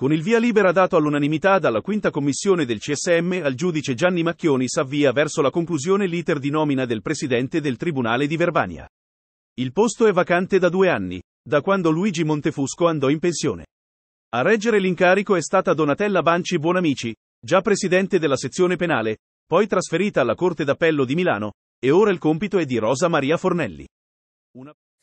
Con il via libera dato all'unanimità dalla quinta commissione del CSM al giudice Gianni Macchioni s'avvia verso la conclusione l'iter di nomina del presidente del Tribunale di Verbania. Il posto è vacante da due anni, da quando Luigi Montefusco andò in pensione. A reggere l'incarico è stata Donatella Banci Buonamici, già presidente della sezione penale, poi trasferita alla Corte d'Appello di Milano, e ora il compito è di Rosa Maria Fornelli. Una...